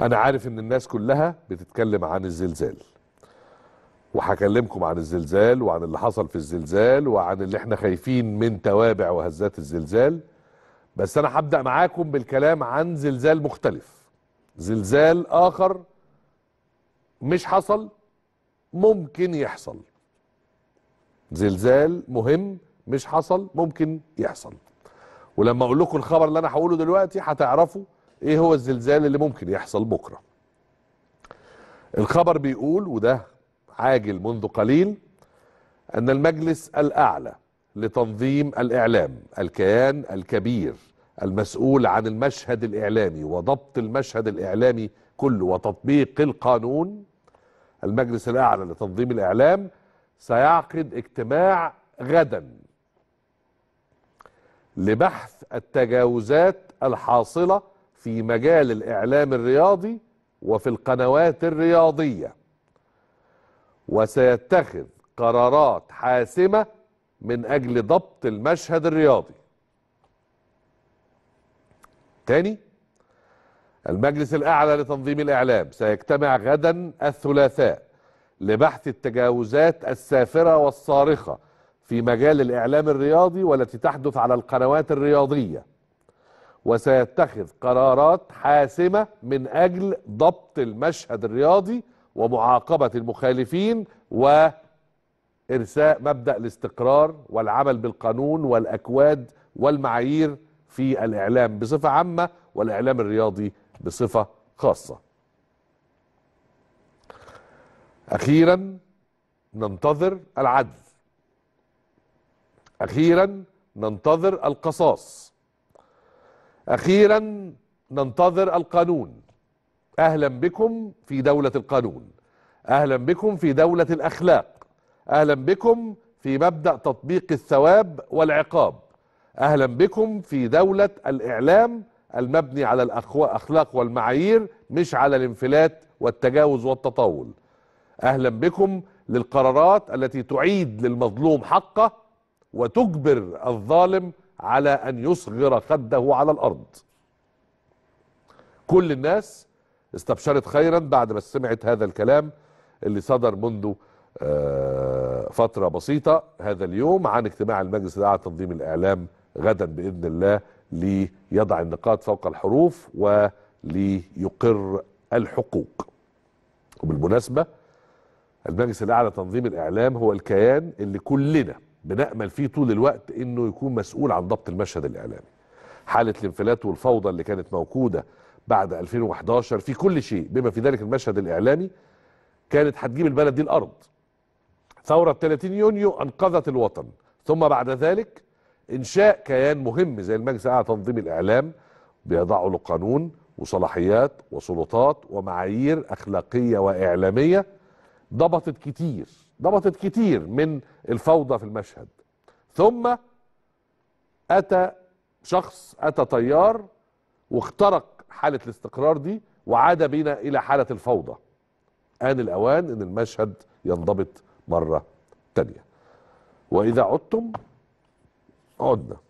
انا عارف ان الناس كلها بتتكلم عن الزلزال وهكلمكم عن الزلزال وعن اللي حصل في الزلزال وعن اللي احنا خايفين من توابع وهزات الزلزال بس انا هبدا معاكم بالكلام عن زلزال مختلف زلزال اخر مش حصل ممكن يحصل زلزال مهم مش حصل ممكن يحصل ولما اقول لكم الخبر اللي انا هقوله دلوقتي هتعرفوا ايه هو الزلزال اللي ممكن يحصل بكرة الخبر بيقول وده عاجل منذ قليل ان المجلس الاعلى لتنظيم الاعلام الكيان الكبير المسؤول عن المشهد الاعلامي وضبط المشهد الاعلامي كله وتطبيق القانون المجلس الاعلى لتنظيم الاعلام سيعقد اجتماع غدا لبحث التجاوزات الحاصله في مجال الإعلام الرياضي وفي القنوات الرياضية وسيتخذ قرارات حاسمة من أجل ضبط المشهد الرياضي تاني المجلس الأعلى لتنظيم الإعلام سيجتمع غدا الثلاثاء لبحث التجاوزات السافرة والصارخة في مجال الإعلام الرياضي والتي تحدث على القنوات الرياضية وسيتخذ قرارات حاسمة من أجل ضبط المشهد الرياضي ومعاقبة المخالفين وإرساء مبدأ الاستقرار والعمل بالقانون والأكواد والمعايير في الإعلام بصفة عامة والإعلام الرياضي بصفة خاصة أخيرا ننتظر العدل أخيرا ننتظر القصاص اخيرا ننتظر القانون اهلا بكم في دولة القانون اهلا بكم في دولة الاخلاق اهلا بكم في مبدأ تطبيق الثواب والعقاب اهلا بكم في دولة الاعلام المبني على الاخلاق والمعايير مش على الانفلات والتجاوز والتطاول اهلا بكم للقرارات التي تعيد للمظلوم حقه وتجبر الظالم على أن يصغر خده على الأرض كل الناس استبشرت خيرا بعد ما سمعت هذا الكلام اللي صدر منذ آه، فترة بسيطة هذا اليوم عن اجتماع المجلس الأعلى تنظيم الإعلام غدا بإذن الله ليضع النقاط فوق الحروف وليقر الحقوق وبالمناسبة المجلس الأعلى تنظيم الإعلام هو الكيان اللي كلنا بنأمل فيه طول الوقت انه يكون مسؤول عن ضبط المشهد الاعلامي حالة الانفلات والفوضى اللي كانت موجودة بعد 2011 في كل شيء بما في ذلك المشهد الاعلامي كانت هتجيب البلد دي الارض ثورة 30 يونيو انقذت الوطن ثم بعد ذلك انشاء كيان مهم زي المجلس الاعلى تنظيم الاعلام بيضعوا له قانون وصلاحيات وسلطات ومعايير اخلاقيه واعلاميه ضبطت كتير ضبطت كتير من الفوضى في المشهد ثم اتى شخص اتى طيار واخترق حاله الاستقرار دي وعاد بنا الى حاله الفوضى ان الاوان ان المشهد ينضبط مره تانيه واذا عدتم عدنا